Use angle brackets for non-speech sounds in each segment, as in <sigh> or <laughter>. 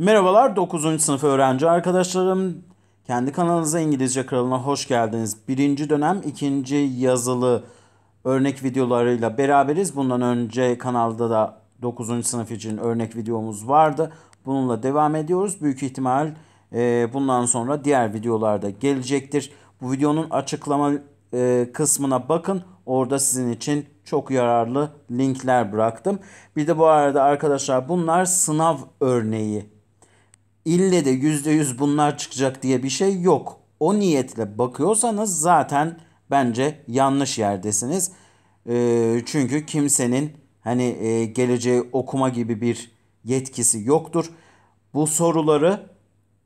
Merhabalar 9. sınıf öğrenci arkadaşlarım. Kendi kanalınıza İngilizce Kralı'na hoş geldiniz. Birinci dönem ikinci yazılı örnek videolarıyla beraberiz. Bundan önce kanalda da 9. sınıf için örnek videomuz vardı. Bununla devam ediyoruz. Büyük ihtimal e, bundan sonra diğer videolarda gelecektir. Bu videonun açıklama e, kısmına bakın. Orada sizin için çok yararlı linkler bıraktım. Bir de bu arada arkadaşlar bunlar sınav örneği ille de yüz bunlar çıkacak diye bir şey yok. O niyetle bakıyorsanız zaten bence yanlış yerdesiniz. Ee, çünkü kimsenin hani e, geleceği okuma gibi bir yetkisi yoktur. Bu soruları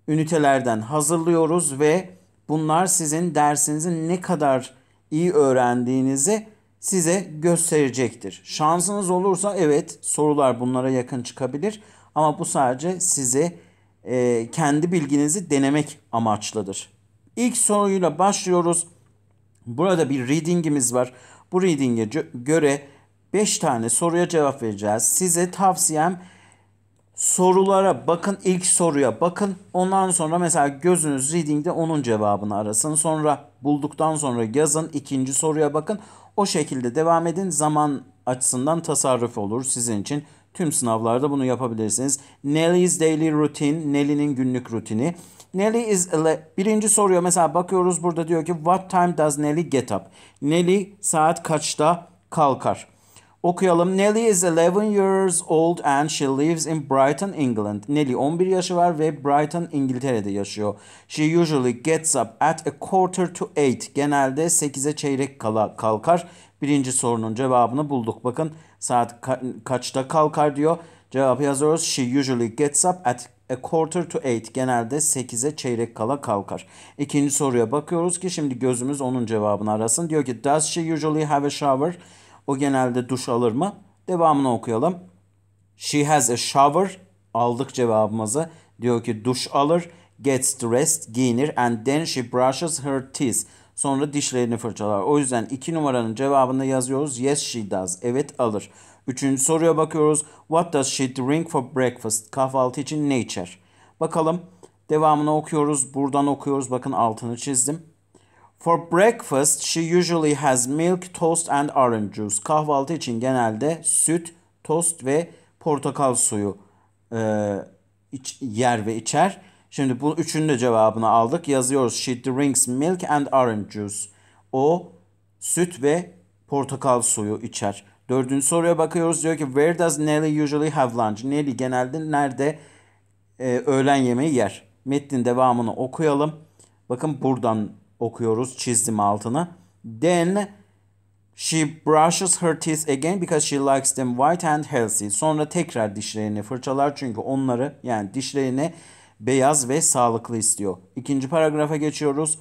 ünitelerden hazırlıyoruz ve bunlar sizin dersinizin ne kadar iyi öğrendiğinizi size gösterecektir. Şansınız olursa evet sorular bunlara yakın çıkabilir ama bu sadece sizi e, kendi bilginizi denemek amaçlıdır. İlk soruyla başlıyoruz. Burada bir readingimiz var. Bu reading'e göre 5 tane soruya cevap vereceğiz. Size tavsiyem sorulara bakın. ilk soruya bakın. Ondan sonra mesela gözünüz reading'de onun cevabını arasın. Sonra bulduktan sonra yazın. ikinci soruya bakın. O şekilde devam edin. Zaman açısından tasarruf olur sizin için. Tüm sınavlarda bunu yapabilirsiniz. Nelly's Daily Routine, Nelly'nin günlük rutini. Nelly is birinci soruyor mesela bakıyoruz burada diyor ki what time does Nelly get up? Nelly saat kaçta kalkar? Okuyalım. Nelly is 11 years old and she lives in Brighton, England. Nelly 11 yaşı var ve Brighton, İngiltere'de yaşıyor. She usually gets up at a quarter to eight. Genelde 8'e çeyrek kala kalkar. Birinci sorunun cevabını bulduk. Bakın saat ka kaçta kalkar diyor. Cevabı yazıyoruz. She usually gets up at a quarter to eight. Genelde 8'e çeyrek kala kalkar. İkinci soruya bakıyoruz ki şimdi gözümüz onun cevabını arasın. Diyor ki does she usually have a shower? O genelde duş alır mı? Devamını okuyalım. She has a shower. Aldık cevabımızı. Diyor ki duş alır, gets dressed, giyinir and then she brushes her teeth. Sonra dişlerini fırçalar. O yüzden iki numaranın cevabını yazıyoruz. Yes she does. Evet alır. Üçüncü soruya bakıyoruz. What does she drink for breakfast? Kahvaltı için ne içer? Bakalım. Devamını okuyoruz. Buradan okuyoruz. Bakın altını çizdim. For breakfast she usually has milk, toast and orange juice. Kahvaltı için genelde süt, tost ve portakal suyu e, iç, yer ve içer. Şimdi bu üçünün de cevabını aldık. Yazıyoruz. She drinks milk and orange juice. O süt ve portakal suyu içer. Dördüncü soruya bakıyoruz. Diyor ki where does Nelly usually have lunch? Nelly genelde nerede e, öğlen yemeği yer? Metnin devamını okuyalım. Bakın buradan okuyoruz. Çizdim altını. Then she brushes her teeth again because she likes them white and healthy. Sonra tekrar dişlerini fırçalar çünkü onları yani dişlerini beyaz ve sağlıklı istiyor. İkinci paragrafa geçiyoruz.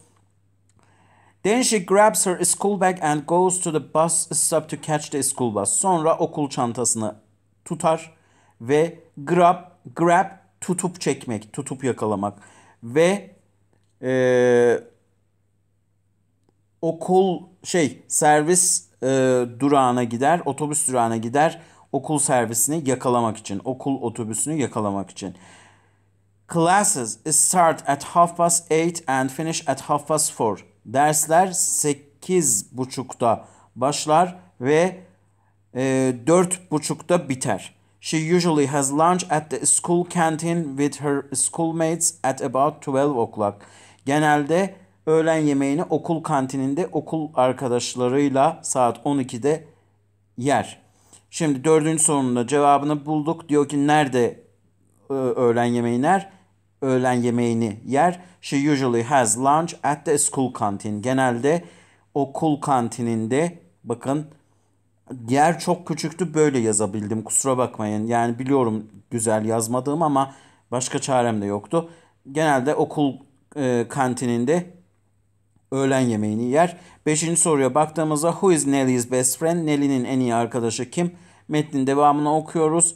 Then she grabs her school bag and goes to the bus stop to catch the school bus. Sonra okul çantasını tutar ve grab, grab tutup çekmek, tutup yakalamak ve e, okul şey servis e, durağına gider, otobüs durağına gider okul servisini yakalamak için, okul otobüsünü yakalamak için. Classes start at half past eight and finish at half past four. Dersler sekiz buçukta başlar ve e, dört buçukta biter. She usually has lunch at the school canteen with her schoolmates at about twelve o'clock. Genelde Öğlen yemeğini okul kantininde okul arkadaşlarıyla saat 12'de yer. Şimdi dördüncü sorunun cevabını bulduk. Diyor ki nerede e, öğlen yemeği yer? Öğlen yemeğini yer. She usually has lunch at the school canteen. Genelde okul kantininde bakın yer çok küçüktü böyle yazabildim kusura bakmayın. Yani biliyorum güzel yazmadığım ama başka çarem de yoktu. Genelde okul e, kantininde öğlen yemeğini yer. Beşinci soruya baktığımızda who is Nelly's best friend? Nelly'nin en iyi arkadaşı kim? Metnin devamını okuyoruz.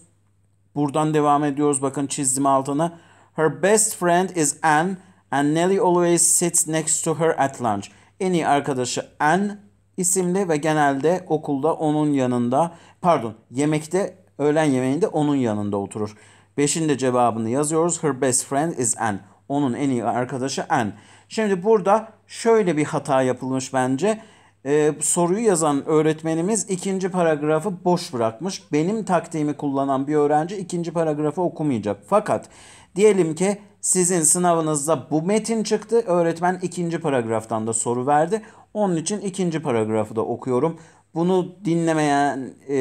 Buradan devam ediyoruz. Bakın çizdim altına. Her best friend is Anne and Nelly always sits next to her at lunch. En iyi arkadaşı Anne isimli ve genelde okulda onun yanında pardon yemekte öğlen yemeğinde onun yanında oturur. Beşinde cevabını yazıyoruz. Her best friend is Anne. Onun en iyi arkadaşı N. Şimdi burada şöyle bir hata yapılmış bence. Ee, soruyu yazan öğretmenimiz ikinci paragrafı boş bırakmış. Benim taktiğimi kullanan bir öğrenci ikinci paragrafı okumayacak. Fakat diyelim ki sizin sınavınızda bu metin çıktı. Öğretmen ikinci paragraftan da soru verdi. Onun için ikinci paragrafı da okuyorum. Bunu dinlemeyen, e,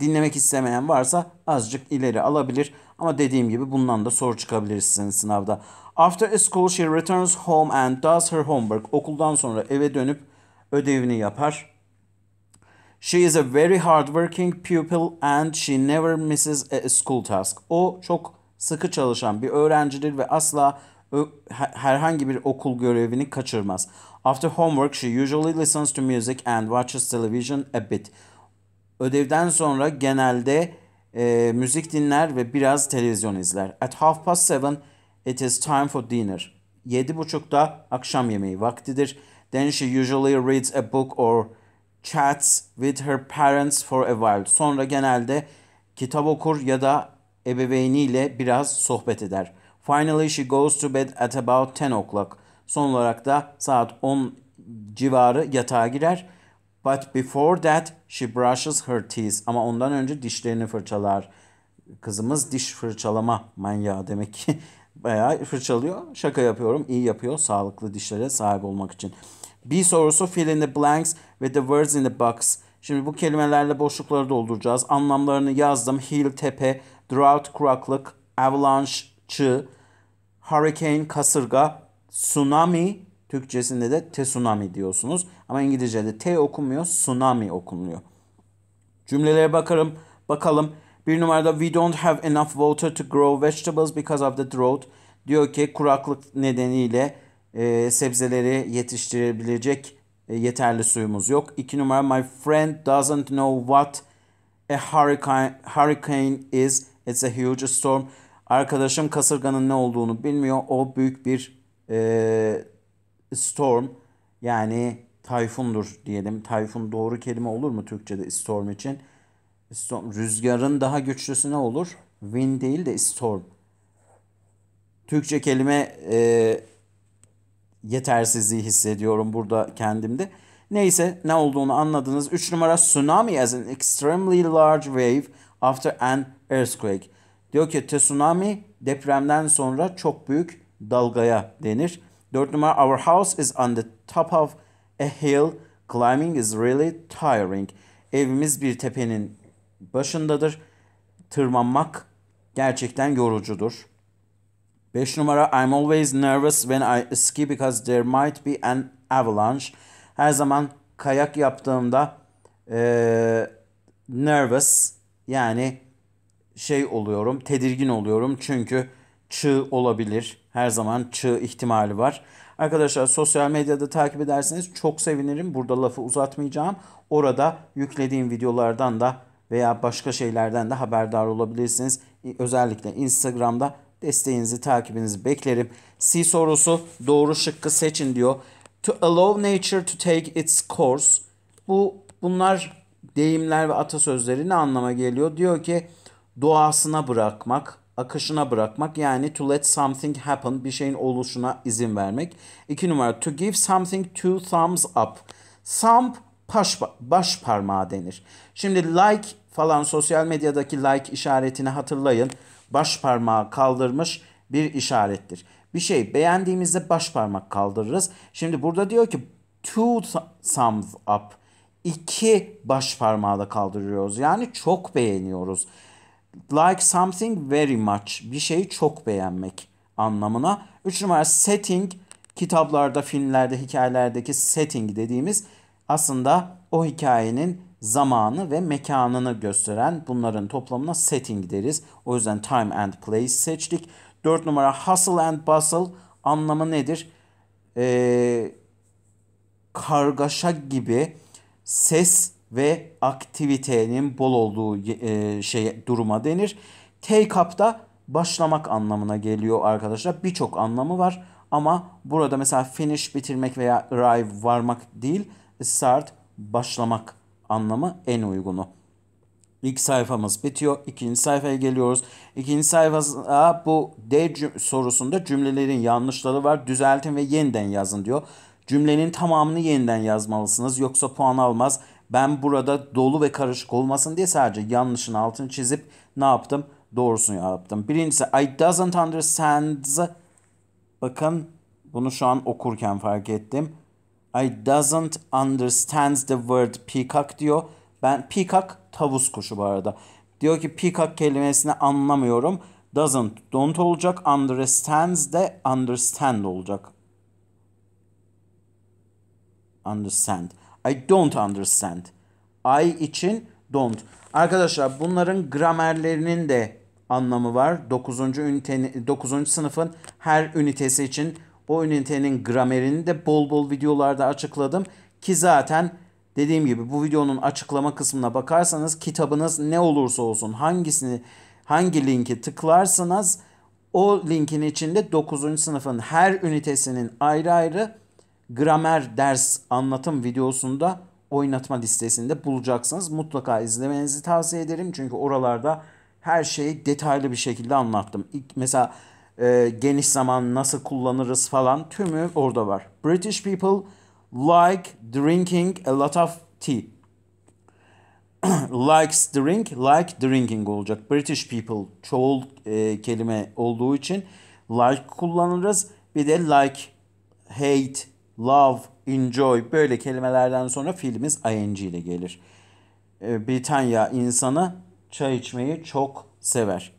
dinlemek istemeyen varsa azıcık ileri alabilir. Ama dediğim gibi bundan da soru çıkabilirsiniz sınavda. After school she returns home and does her homework. Okuldan sonra eve dönüp ödevini yapar. She is a very hardworking pupil and she never misses a school task. O çok sıkı çalışan bir öğrencidir ve asla herhangi bir okul görevini kaçırmaz. After homework she usually listens to music and watches television a bit. Ödevden sonra genelde e, müzik dinler ve biraz televizyon izler. At half past seven It is time for dinner. Yedi buçukta akşam yemeği vaktidir. Then she usually reads a book or chats with her parents for a while. Sonra genelde kitap okur ya da ebeveyniyle biraz sohbet eder. Finally she goes to bed at about 10 o'clock. Son olarak da saat 10 civarı yatağa girer. But before that she brushes her teeth. Ama ondan önce dişlerini fırçalar. Kızımız diş fırçalama manyağı demek ki. Bayağı fırçalıyor. Şaka yapıyorum. İyi yapıyor sağlıklı dişlere sahip olmak için. B sorusu fill in the blanks with the words in the box. Şimdi bu kelimelerle boşlukları dolduracağız. Anlamlarını yazdım. Hill, tepe, drought, kuraklık, avalanche, çığ, hurricane, kasırga, tsunami, Türkçesinde de tsunami diyorsunuz. Ama İngilizce'de T okunmuyor, tsunami okunuyor. Cümlelere bakarım, bakalım. Bir numarada we don't have enough water to grow vegetables because of the drought. Diyor ki kuraklık nedeniyle e, sebzeleri yetiştirebilecek e, yeterli suyumuz yok. İki numara my friend doesn't know what a hurricane, hurricane is. It's a huge storm. Arkadaşım kasırganın ne olduğunu bilmiyor. O büyük bir e, storm yani tayfundur diyelim. Tayfun doğru kelime olur mu Türkçe'de storm için? Storm. Rüzgarın daha güçlüsü ne olur? Wind değil de storm. Türkçe kelime e, yetersizliği hissediyorum burada kendimde. Neyse ne olduğunu anladınız. 3 numara tsunami as an extremely large wave after an earthquake. Diyor ki tsunami depremden sonra çok büyük dalgaya denir. 4 numara our house is on the top of a hill climbing is really tiring. Evimiz bir tepenin başındadır. Tırmanmak gerçekten yorucudur. 5 numara I'm always nervous when I ski because there might be an avalanche. Her zaman kayak yaptığımda e, nervous yani şey oluyorum, tedirgin oluyorum çünkü çığ olabilir. Her zaman çığ ihtimali var. Arkadaşlar sosyal medyada takip ederseniz çok sevinirim. Burada lafı uzatmayacağım. Orada yüklediğim videolardan da veya başka şeylerden de haberdar olabilirsiniz. Özellikle Instagram'da desteğinizi, takibinizi beklerim. C sorusu doğru şıkkı seçin diyor. To allow nature to take its course. Bu bunlar deyimler ve atasözleri ne anlama geliyor? Diyor ki doğasına bırakmak, akışına bırakmak yani to let something happen bir şeyin oluşuna izin vermek. İki numara to give something two thumbs up. Thumb baş, baş parmağı denir. Şimdi like falan sosyal medyadaki like işaretini hatırlayın. Baş parmağı kaldırmış bir işarettir. Bir şey beğendiğimizde baş parmak kaldırırız. Şimdi burada diyor ki two thumbs up. İki baş parmağı da kaldırıyoruz. Yani çok beğeniyoruz. Like something very much. Bir şeyi çok beğenmek anlamına. Üç numara setting. Kitaplarda, filmlerde, hikayelerdeki setting dediğimiz aslında o hikayenin zamanı ve mekanını gösteren bunların toplamına setting deriz. O yüzden time and place seçtik. 4 numara hustle and bustle anlamı nedir? Ee, kargaşa gibi ses ve aktivitenin bol olduğu e, şey duruma denir. Take up da başlamak anlamına geliyor arkadaşlar. Birçok anlamı var ama burada mesela finish bitirmek veya arrive varmak değil start başlamak anlamı en uygunu. İlk sayfamız bitiyor. İkinci sayfaya geliyoruz. İkinci sayfada bu D sorusunda cümlelerin yanlışları var. Düzeltin ve yeniden yazın diyor. Cümlenin tamamını yeniden yazmalısınız yoksa puan almaz. Ben burada dolu ve karışık olmasın diye sadece yanlışın altını çizip ne yaptım? Doğrusunu yaptım. Birincisi I doesn't understand. Bakın bunu şu an okurken fark ettim. I doesn't understand the word peacock diyor. Ben peacock tavus kuşu bu arada. Diyor ki peacock kelimesini anlamıyorum. Doesn't don't olacak. Understands de understand olacak. Understand. I don't understand. I için don't. Arkadaşlar bunların gramerlerinin de anlamı var. 9. ünitenin 9. sınıfın her ünitesi için bu ünitenin gramerini de bol bol videolarda açıkladım ki zaten dediğim gibi bu videonun açıklama kısmına bakarsanız kitabınız ne olursa olsun hangisini hangi linki tıklarsanız o linkin içinde 9. sınıfın her ünitesinin ayrı ayrı gramer ders anlatım videosunda oynatma listesinde bulacaksınız. Mutlaka izlemenizi tavsiye ederim. Çünkü oralarda her şeyi detaylı bir şekilde anlattım. İlk, mesela e, geniş zaman nasıl kullanırız falan tümü orada var. British people like drinking a lot of tea. <clears throat> Likes drink, like drinking olacak. British people çoğul e, kelime olduğu için like kullanırız. Bir de like, hate, love, enjoy böyle kelimelerden sonra fiilimiz ing ile gelir. E, Britanya insanı çay içmeyi çok sever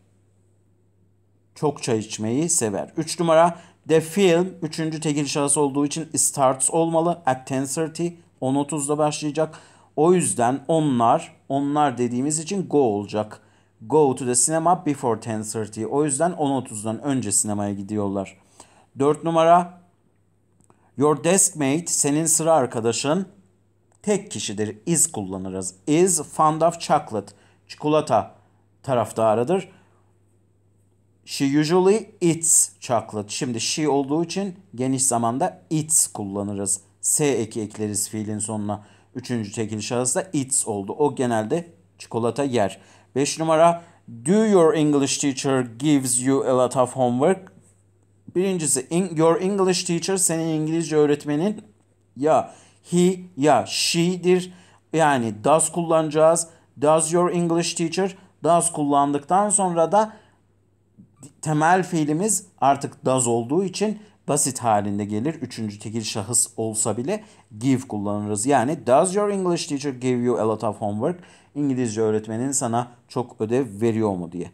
çok çay içmeyi sever. 3 numara The Film 3. tekil şahıs olduğu için starts olmalı. At 10.30'da başlayacak. O yüzden onlar, onlar dediğimiz için go olacak. Go to the cinema before 10.30. O yüzden 10.30'dan önce sinemaya gidiyorlar. 4 numara Your desk mate senin sıra arkadaşın tek kişidir. Is kullanırız. Is fond of chocolate. Çikolata taraftarıdır. She usually eats chocolate. Şimdi she olduğu için geniş zamanda eats kullanırız. S eki ekleriz fiilin sonuna. Üçüncü tekil şahısta eats oldu. O genelde çikolata yer. Beş numara Do your English teacher gives you a lot of homework? Birincisi in, your English teacher senin İngilizce öğretmenin ya he ya she'dir. Yani does kullanacağız. Does your English teacher? Does kullandıktan sonra da temel fiilimiz artık does olduğu için basit halinde gelir. Üçüncü tekil şahıs olsa bile give kullanırız. Yani does your English teacher give you a lot of homework? İngilizce öğretmenin sana çok ödev veriyor mu diye.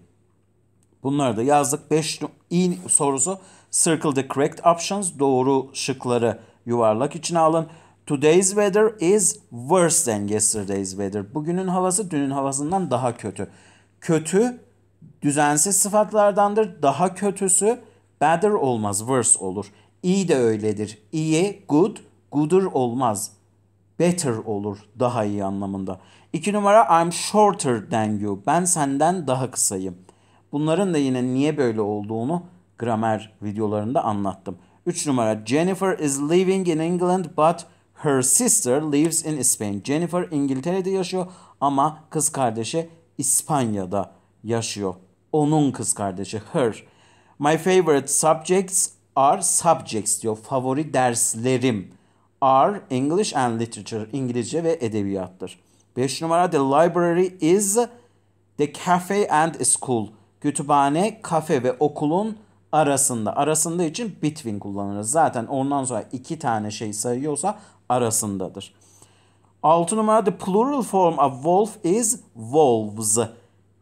Bunları da yazdık. 5 i sorusu circle the correct options. Doğru şıkları yuvarlak içine alın. Today's weather is worse than yesterday's weather. Bugünün havası dünün havasından daha kötü. Kötü düzensiz sıfatlardandır. Daha kötüsü better olmaz, worse olur. İyi de öyledir. İyi, good, gooder olmaz. Better olur, daha iyi anlamında. İki numara I'm shorter than you. Ben senden daha kısayım. Bunların da yine niye böyle olduğunu gramer videolarında anlattım. üç numara Jennifer is living in England but her sister lives in Spain. Jennifer İngiltere'de yaşıyor ama kız kardeşi İspanya'da yaşıyor onun kız kardeşi her. My favorite subjects are subjects diyor. Favori derslerim are English and literature. İngilizce ve edebiyattır. 5 numara the library is the cafe and school. Kütüphane, kafe ve okulun arasında. Arasında için between kullanırız. Zaten ondan sonra iki tane şey sayıyorsa arasındadır. 6 numara the plural form of wolf is wolves.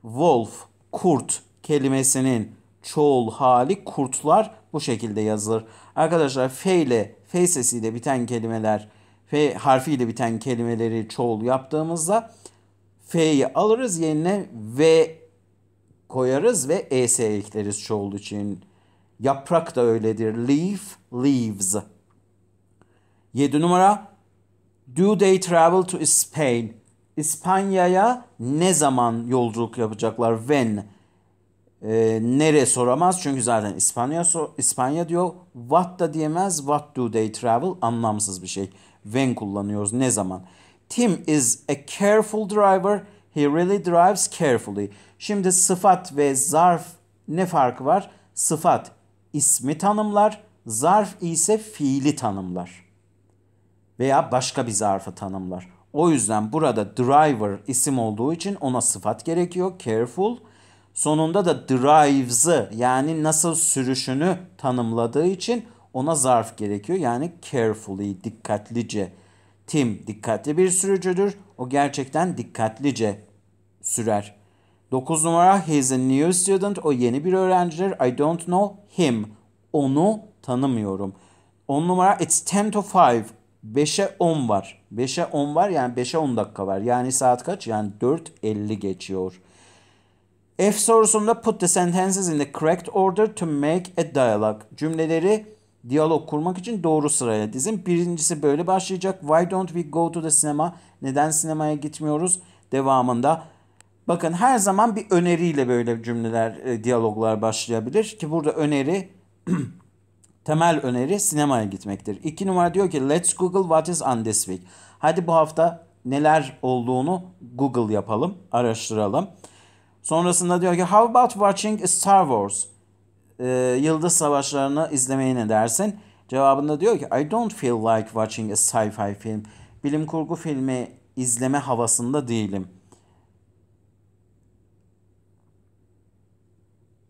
Wolf kurt kelimesinin çoğul hali kurtlar bu şekilde yazılır. Arkadaşlar F ile F sesiyle biten kelimeler F harfiyle biten kelimeleri çoğul yaptığımızda F'yi alırız yerine V koyarız ve ES ekleriz çoğul için. Yaprak da öyledir. Leaf, leaves. 7 numara Do they travel to Spain? İspanya'ya ne zaman yolculuk yapacaklar? When? Ee, nere soramaz çünkü zaten İspanya so İspanya diyor. What da diyemez. What do they travel? Anlamsız bir şey. When kullanıyoruz. Ne zaman? Tim is a careful driver. He really drives carefully. Şimdi sıfat ve zarf ne farkı var? Sıfat ismi tanımlar, zarf ise fiili tanımlar veya başka bir zarfı tanımlar. O yüzden burada driver isim olduğu için ona sıfat gerekiyor. Careful. Sonunda da drives'ı yani nasıl sürüşünü tanımladığı için ona zarf gerekiyor. Yani carefully, dikkatlice. Tim dikkatli bir sürücüdür. O gerçekten dikkatlice sürer. 9 numara he's a new student. O yeni bir öğrencidir. I don't know him. Onu tanımıyorum. 10 On numara it's 10 to 5. 5'e 10 var. 5'e 10 var yani 5'e 10 dakika var. Yani saat kaç? Yani 4.50 geçiyor. F sorusunda put the sentences in the correct order to make a dialogue. Cümleleri diyalog kurmak için doğru sıraya dizin. Birincisi böyle başlayacak. Why don't we go to the cinema? Neden sinemaya gitmiyoruz? Devamında bakın her zaman bir öneriyle böyle cümleler, e, diyaloglar başlayabilir ki burada öneri <clears throat> temel öneri sinemaya gitmektir. İki numara diyor ki let's google what is on this week. Hadi bu hafta neler olduğunu google yapalım, araştıralım. Sonrasında diyor ki how about watching Star Wars? Ee, Yıldız Savaşları'nı izlemeyi ne dersin? Cevabında diyor ki I don't feel like watching a sci-fi film. Bilim kurgu filmi izleme havasında değilim.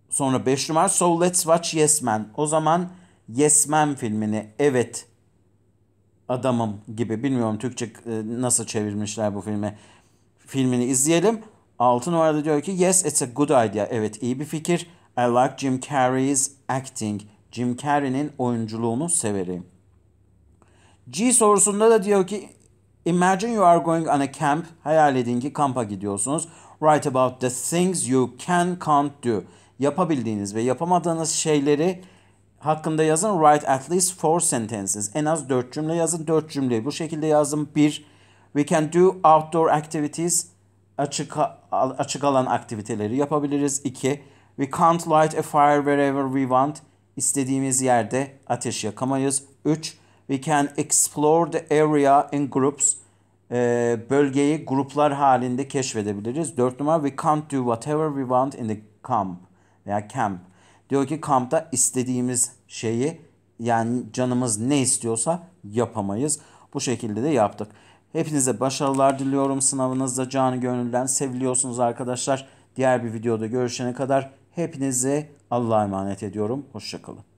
Sonra 5 numara So Let's Watch Yes Man. O zaman Yes Man filmini evet adamım gibi bilmiyorum Türkçe e, nasıl çevirmişler bu filmi. Filmini izleyelim. altın orada diyor ki yes it's a good idea. Evet iyi bir fikir. I like Jim Carrey's acting. Jim Carrey'nin oyunculuğunu severim. G sorusunda da diyor ki Imagine you are going on a camp. Hayal edin ki kampa gidiyorsunuz. Write about the things you can can't do. Yapabildiğiniz ve yapamadığınız şeyleri hakkında yazın. Write at least four sentences. En az dört cümle yazın. Dört cümleyi bu şekilde yazın. Bir, we can do outdoor activities. Açık, açık alan aktiviteleri yapabiliriz. İki, we can't light a fire wherever we want. İstediğimiz yerde ateş yakamayız. Üç, we can explore the area in groups. Ee, bölgeyi gruplar halinde keşfedebiliriz. Dört numara, we can't do whatever we want in the camp veya camp. Diyor ki kampta istediğimiz şeyi yani canımız ne istiyorsa yapamayız. Bu şekilde de yaptık. Hepinize başarılar diliyorum sınavınızda canı gönülden seviliyorsunuz arkadaşlar. Diğer bir videoda görüşene kadar hepinize Allah'a emanet ediyorum. Hoşçakalın.